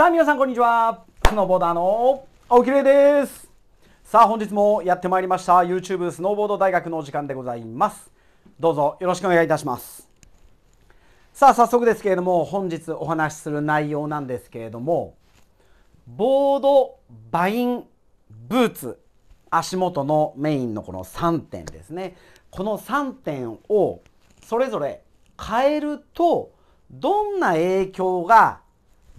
さあ皆さんこんにちはスノーボーダーの青木玲ですさあ本日もやってまいりました YouTube スノーボード大学のお時間でございますどうぞよろしくお願いいたしますさあ早速ですけれども本日お話しする内容なんですけれどもボードバインブーツ足元のメインのこの3点ですねこの3点をそれぞれ変えるとどんな影響が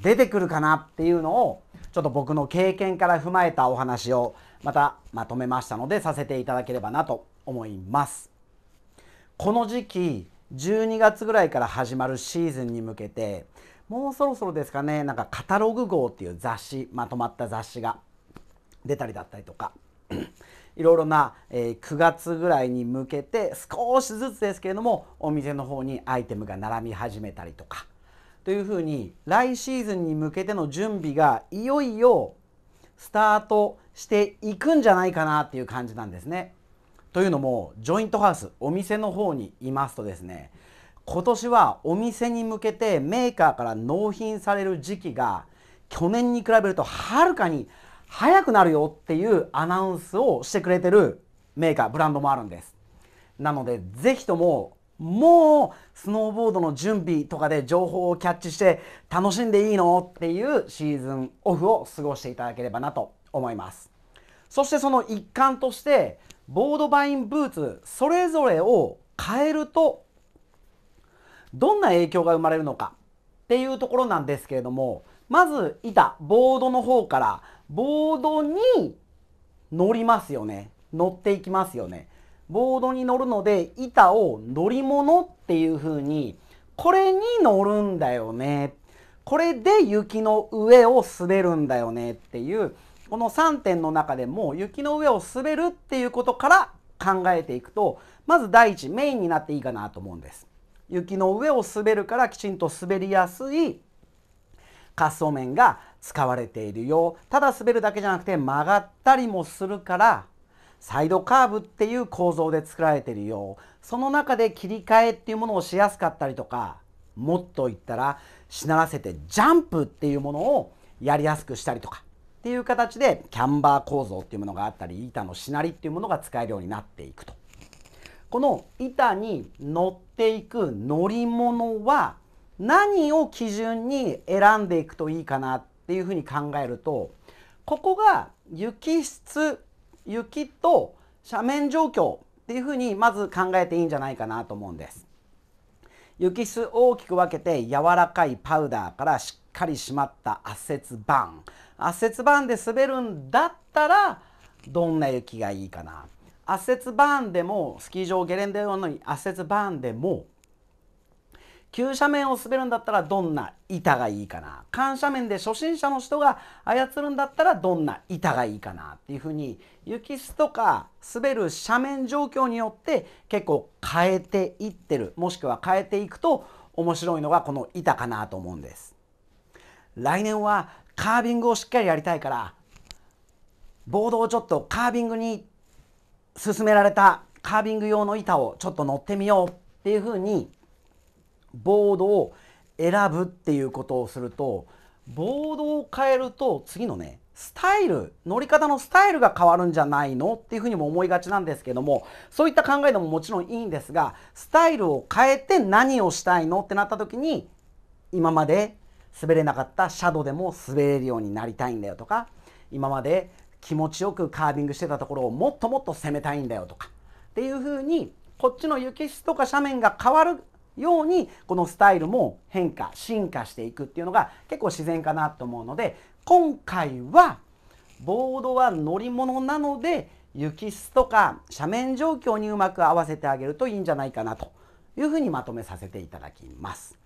出てくるかなっていうのをちょっと僕の経験から踏まえたお話をまたまとめましたのでさせていただければなと思います。この時期12月ぐらいから始まるシーズンに向けてもうそろそろですかねなんかカタログ号っていう雑誌まとまった雑誌が出たりだったりとか いろいろな、え9月ぐらいに向けて少しずつですけれどもお店の方にアイテムが並び始めたりとかというふうに来シーズンに向けての準備がいよいよスタートしていくんじゃないかなっていう感じなんですね。というのもジョイントハウスお店の方にいますとですね今年はお店に向けてメーカーから納品される時期が去年に比べるとはるかに早くなるよっていうアナウンスをしてくれてるメーカーブランドもあるんですなので是非とももうスノーボードの準備とかで情報をキャッチして楽しんでいいのっていうシーズンオフを過ごしていただければなと思いますそしてその一環としてボードバインブーツそれぞれを変えるとどんな影響が生まれるのかっていうところなんですけれどもまず板ボードの方からボードに乗りますよね乗っていきますよねボードに乗るので板を乗り物っていう風にこれに乗るんだよねこれで雪の上を滑るんだよねっていうこの3点の中でも雪の上を滑るっていうことから考えていくとまず第一メインになっていいかなと思うんです。雪の上を滑るからきちんと滑りやすい滑走面が使われているよただ滑るだけじゃなくて曲がったりもするからサイドカーブっていう構造で作られてるようその中で切り替えっていうものをしやすかったりとかもっと言ったらしならせてジャンプっていうものをやりやすくしたりとかっていう形でキャンバー構造っていうものがあったり板のしなりっていうものが使えるようになっていくとこの板に乗っていく乗り物は何を基準に選んでいくといいかなっていうふうに考えるとここが雪質雪と斜面状況っていうふうにまず考えていいんじゃないかなと思うんです。雪質大きく分けて柔らかいパウダーからしっかり締まった圧雪板圧雪板で滑るんだったらどんな雪がいいかな圧雪板でもスキー場ゲレンデ用の圧雪板でも急斜面を滑るんだったらどんな板がいいかな緩斜面で初心者の人が操るんだったらどんな板がいいかなっていうふうに雪質とか滑る斜面状況によって結構変えていってるもしくは変えていくと面白いのがこの板かなと思うんです。来年はカービングをしっかりやりたいからボードをちょっとカービングに勧められたカービング用の板をちょっと乗ってみようっていうふうにボードを選ぶっていうことをするとボードを変えると次のねスタイル乗り方のスタイルが変わるんじゃないのっていうふうにも思いがちなんですけどもそういった考えでももちろんいいんですがスタイルを変えて何をしたいのってなった時に今まで滑れなかったシャドウでも滑れるようになりたいんだよとか今まで気持ちよくカービングしてたところをもっともっと攻めたいんだよとかっていうふうにこっちの雪質とか斜面が変わるようにこのスタイルも変化進化していくっていうのが結構自然かなと思うので今回はボードは乗り物なので雪質とか斜面状況にうまく合わせてあげるといいんじゃないかなというふうにまとめさせていただきます。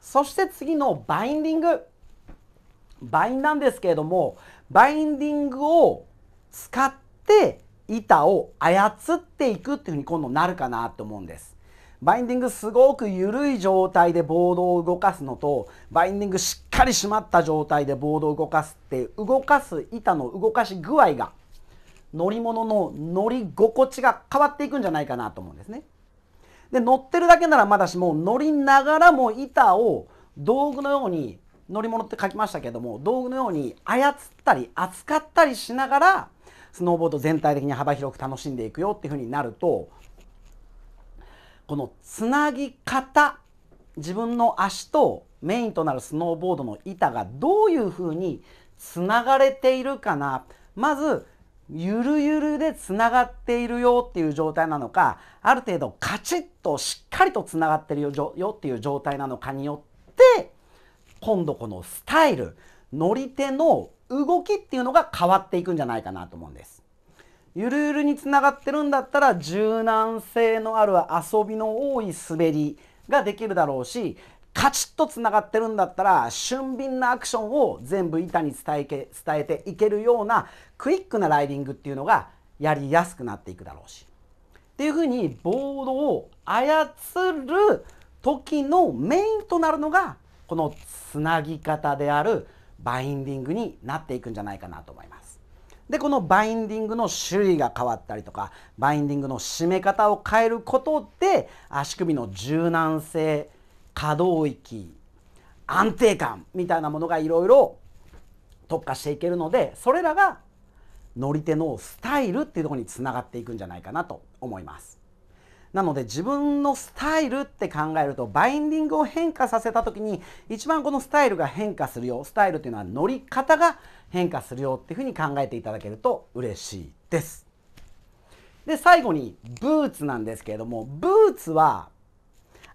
そして次のバインディングバインなんですけれどもバインディングを使って板を操っていくっていうふうに今度なるかなと思うんです。バインディングすごく緩い状態でボードを動かすのとバインディングしっかり締まった状態でボードを動かすって動かす板の動かし具合が乗り物の乗り心地が変わっていくんじゃないかなと思うんですね。で乗ってるだけならまだしも乗りながらも板を道具のように乗り物って書きましたけども道具のように操ったり扱ったりしながらスノーボード全体的に幅広く楽しんでいくよっていうふうになるとこのつなぎ方自分の足とメインとなるスノーボードの板がどういうふうにつながれているかなまずゆるゆるでつながっているよっていう状態なのかある程度カチッとしっかりとつながってるよっていう状態なのかによって今度このスタイル乗り手の動きっていうのが変わっていくんじゃないかなと思うんです。ゆるゆるにつながってるんだったら柔軟性のある遊びの多い滑りができるだろうしカチッとつながってるんだったら俊敏なアクションを全部板に伝え伝えていけるようなクイックなライディングっていうのがやりやすくなっていくだろうし。っていうふうにボードを操る時のメインとなるのがこのつなぎ方であるバインディングになっていくんじゃないかなと思います。でこのバインディングの種類が変わったりとかバインディングの締め方を変えることで足首の柔軟性可動域安定感みたいなものがいろいろ特化していけるのでそれらが乗り手のスタイルっていうとこにつながっていくんじゃないかなと思います。なので自分のスタイルって考えるとバインディングを変化させた時に一番このスタイルが変化するよスタイルっていうのは乗り方が変化するよっていうふうに考えていただけると嬉しいです。で最後にブーツなんですけれどもブーツは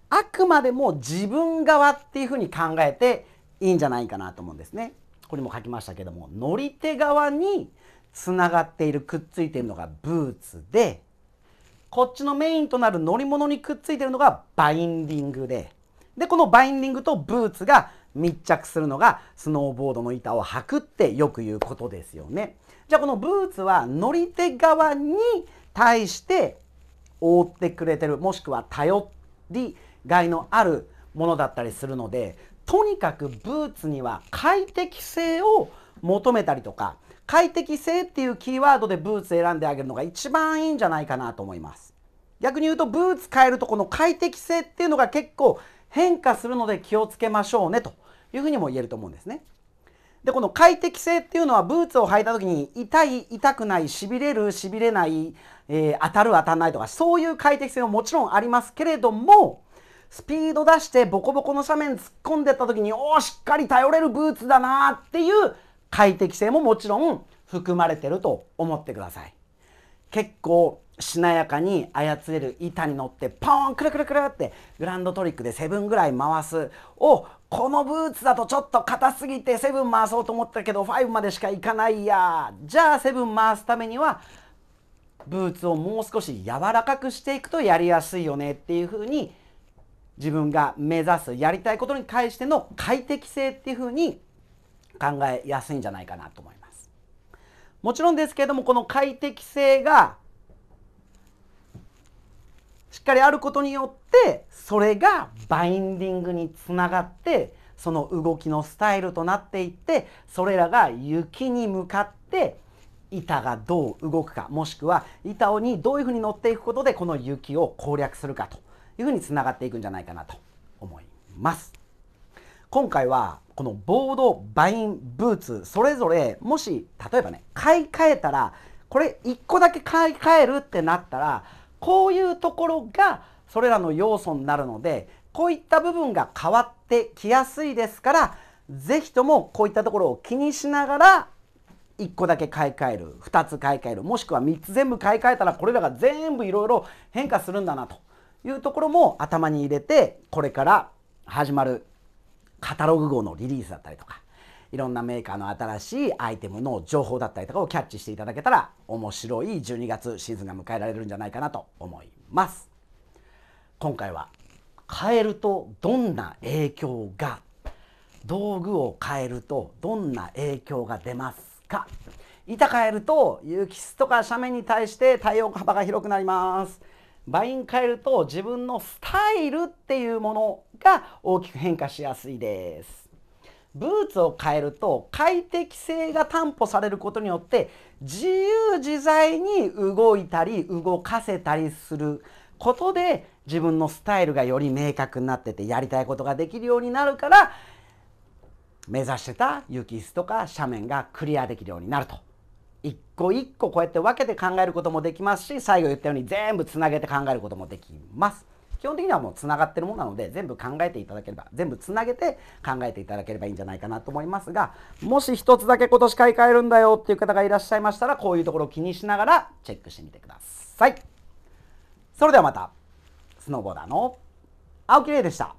あくまでも自分側っていうふうに考えていいんじゃないかなと思うんですね。これも書きましたけども乗り手側につながっているくっついているのがブーツでこっちのメインとなる乗り物にくっついてるのがバインディングででこのバインディングとブーツが密着するのがスノーボードの板を履くってよく言うことですよね。じゃあこのブーツは乗り手側に対して覆ってくれてるもしくは頼りがいのあるものだったりするのでとにかくブーツには快適性を求めたりとか快適性っていうキーワードでブーツ選んであげるのが一番いいんじゃないかなと思います逆に言うとブーツ変えるとこの快適性っていうのが結構変化するので気をつけましょうねというふうにも言えると思うんですねでこの快適性っていうのはブーツを履いた時に痛い痛くないしびれるしびれない、えー、当たる当たらないとかそういう快適性ももちろんありますけれどもスピード出してボコボコの斜面突っ込んでった時におおしっかり頼れるブーツだなっていう快適性ももちろん含まれてると思ってください結構しなやかに操れる板に乗ってポーンくるくるくるってグランドトリックで7ぐらい回すをこのブーツだとちょっと硬すぎて7回そうと思ったけど5までしかいかないやじゃあ7回すためにはブーツをもう少し柔らかくしていくとやりやすいよねっていうふうに自分が目指すやりたいことに対しての快適性っていうふうに考えやすいんじゃないかなと思います。もちろんですけれどもこの快適性がしっかりあることによってそれがバインディングにつながってその動きのスタイルとなっていってそれらが雪に向かって板がどう動くかもしくは板にどういうふうに乗っていくことでこの雪を攻略するかというふうにつながっていくんじゃないかなと思います。今回はこのボードバインブーツそれぞれもし例えばね買い替えたらこれ1個だけ買い替えるってなったらこういうところがそれらの要素になるのでこういった部分が変わってきやすいですから是非ともこういったところを気にしながら1個だけ買い替える2つ買い替えるもしくは3つ全部買い替えたらこれらが全部いろいろ変化するんだなというところも頭に入れてこれから始まるカタログ号のリリースだったりとかいろんなメーカーの新しいアイテムの情報だったりとかをキャッチしていただけたら面白い12月シーズンが迎えられるんじゃないかなと思います今回は変えるとどんな影響が道具を変えるとどんな影響が出ますか板変えると有機質とか斜面に対して対応幅が広くなりますバイン変えると自分のスタイルっていうものが大きく変化しやすいです。ブーツを変えると快適性が担保されることによって自由自在に動いたり動かせたりすることで自分のスタイルがより明確になっててやりたいことができるようになるから目指してた雪質とか斜面がクリアできるようになると一個一個こうやって分けて考えることもできますし最後言ったように全部つなげて考えることもできます。基本的にはもうつながってるものなので全部考えていただければ全部つなげて考えていただければいいんじゃないかなと思いますがもし一つだけ今年買い替えるんだよっていう方がいらっしゃいましたらこういうところを気にしながらチェックしてみてください。それではまたスノーボーダーの青木玲でした。